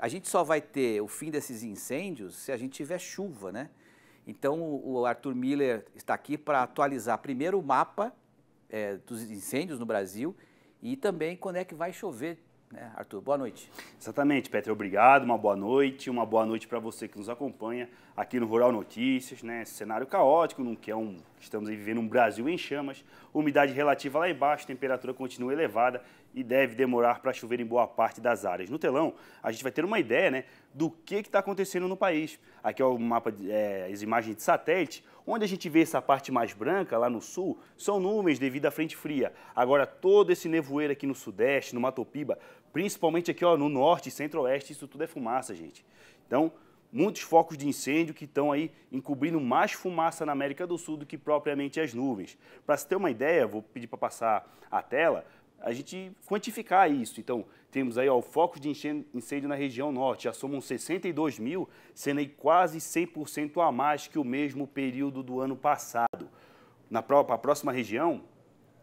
A gente só vai ter o fim desses incêndios se a gente tiver chuva, né? Então, o Arthur Miller está aqui para atualizar primeiro o mapa é, dos incêndios no Brasil e também quando é que vai chover. Né, Arthur, boa noite. Exatamente, Petra, obrigado, uma boa noite, uma boa noite para você que nos acompanha aqui no Rural Notícias, né? Cenário caótico, não que é um, estamos vivendo um Brasil em chamas, umidade relativa lá embaixo, temperatura continua elevada e deve demorar para chover em boa parte das áreas. No telão, a gente vai ter uma ideia né, do que está acontecendo no país. Aqui é o mapa, é, as imagens de satélite, onde a gente vê essa parte mais branca lá no sul, são nuvens devido à frente fria. Agora, todo esse nevoeiro aqui no sudeste, no Mato Piba, principalmente aqui ó, no norte e centro-oeste, isso tudo é fumaça, gente. Então, muitos focos de incêndio que estão aí encobrindo mais fumaça na América do Sul do que propriamente as nuvens. Para se ter uma ideia, vou pedir para passar a tela, a gente quantificar isso. Então, temos aí ó, o foco de incêndio na região norte, já somam 62 mil, sendo aí quase 100% a mais que o mesmo período do ano passado. Na própria, próxima região,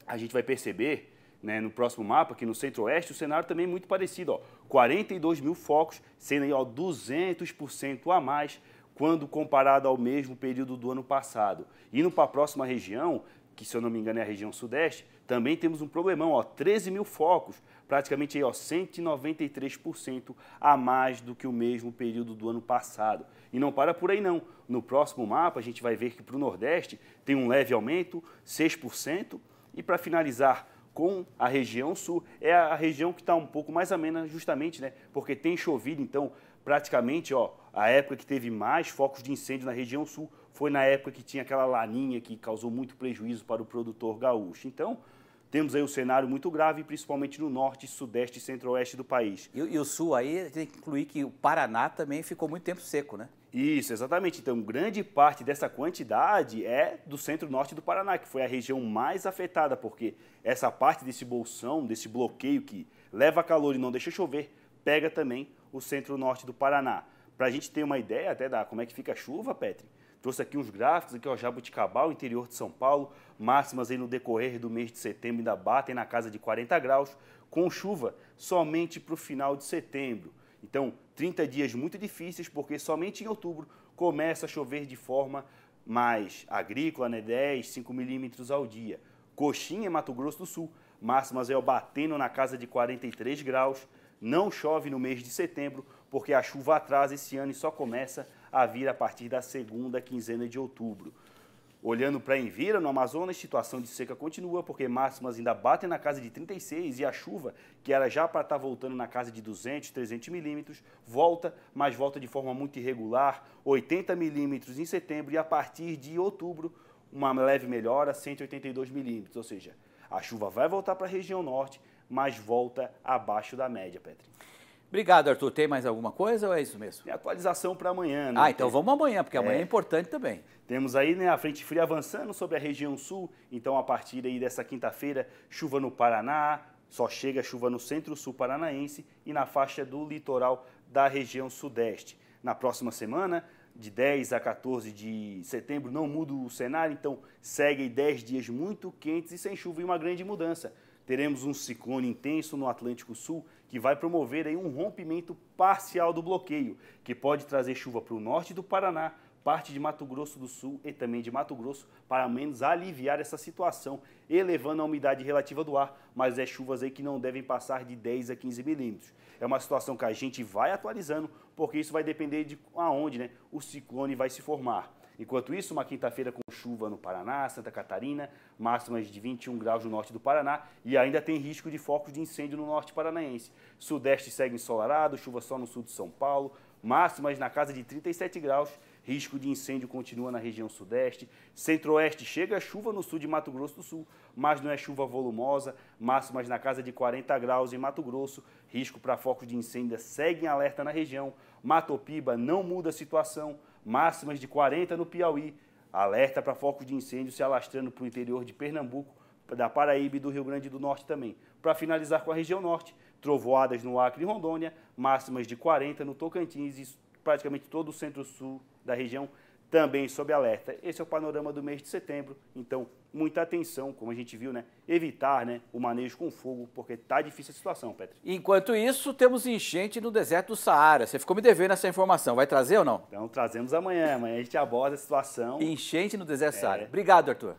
a gente vai perceber né, no próximo mapa, que no centro-oeste, o cenário também é muito parecido. Ó, 42 mil focos, sendo aí, ó, 200% a mais quando comparado ao mesmo período do ano passado. Indo para a próxima região, que se eu não me engano é a região sudeste, também temos um problemão, ó, 13 mil focos, praticamente aí, ó, 193% a mais do que o mesmo período do ano passado. E não para por aí não. No próximo mapa a gente vai ver que para o Nordeste tem um leve aumento, 6%, e para finalizar com a região sul, é a região que está um pouco mais amena justamente, né? Porque tem chovido, então praticamente, ó, a época que teve mais focos de incêndio na região sul foi na época que tinha aquela laninha que causou muito prejuízo para o produtor gaúcho. Então, temos aí um cenário muito grave, principalmente no norte, sudeste e centro-oeste do país. E, e o sul aí, tem que incluir que o Paraná também ficou muito tempo seco, né? Isso, exatamente. Então, grande parte dessa quantidade é do centro-norte do Paraná, que foi a região mais afetada, porque essa parte desse bolsão, desse bloqueio que leva calor e não deixa chover, pega também o centro-norte do Paraná. Para a gente ter uma ideia até da como é que fica a chuva, Petri, Trouxe aqui uns gráficos, aqui ó, Jabuticabal, interior de São Paulo, máximas aí no decorrer do mês de setembro ainda batem na casa de 40 graus, com chuva somente para o final de setembro. Então, 30 dias muito difíceis, porque somente em outubro começa a chover de forma mais agrícola, né? 10, 5 milímetros ao dia. Coxinha, Mato Grosso do Sul, máximas aí ó, batendo na casa de 43 graus, não chove no mês de setembro, porque a chuva atrasa esse ano e só começa a vir a partir da segunda quinzena de outubro. Olhando para Envira, no Amazonas, situação de seca continua, porque máximas ainda batem na casa de 36 e a chuva, que era já para estar tá voltando na casa de 200, 300 milímetros, volta, mas volta de forma muito irregular, 80 milímetros em setembro e a partir de outubro uma leve melhora, 182 milímetros, ou seja, a chuva vai voltar para a região norte, mas volta abaixo da média, Petri. Obrigado, Arthur. Tem mais alguma coisa ou é isso mesmo? Tem atualização para amanhã, né? Ah, então vamos amanhã, porque amanhã é, é importante também. Temos aí né, a frente fria avançando sobre a região sul, então a partir aí dessa quinta-feira, chuva no Paraná, só chega chuva no centro-sul paranaense e na faixa do litoral da região sudeste. Na próxima semana, de 10 a 14 de setembro, não muda o cenário, então segue 10 dias muito quentes e sem chuva e uma grande mudança teremos um ciclone intenso no Atlântico Sul que vai promover aí um rompimento parcial do bloqueio, que pode trazer chuva para o norte do Paraná, parte de Mato Grosso do Sul e também de Mato Grosso, para menos aliviar essa situação, elevando a umidade relativa do ar, mas é chuvas aí que não devem passar de 10 a 15 milímetros. É uma situação que a gente vai atualizando, porque isso vai depender de aonde né, o ciclone vai se formar. Enquanto isso, uma quinta-feira com chuva no Paraná, Santa Catarina, máximas de 21 graus no norte do Paraná e ainda tem risco de focos de incêndio no norte paranaense. Sudeste segue ensolarado, chuva só no sul de São Paulo, máximas na casa de 37 graus. Risco de incêndio continua na região sudeste. Centro-oeste chega chuva no sul de Mato Grosso do Sul, mas não é chuva volumosa. Máximas na casa de 40 graus em Mato Grosso. Risco para focos de incêndio segue em alerta na região. Matopiba não muda a situação máximas de 40 no Piauí. Alerta para focos de incêndio se alastrando para o interior de Pernambuco, da Paraíba e do Rio Grande do Norte também. Para finalizar com a região norte, trovoadas no Acre e Rondônia, máximas de 40 no Tocantins e praticamente todo o centro-sul da região, também sob alerta. Esse é o panorama do mês de setembro, então muita atenção, como a gente viu, né? Evitar né, o manejo com fogo, porque tá difícil a situação, Petro. Enquanto isso, temos enchente no deserto do Saara. Você ficou me devendo essa informação. Vai trazer ou não? Então trazemos amanhã. Amanhã a gente aborda a situação. Enchente no deserto do é. Saara. Obrigado, Arthur.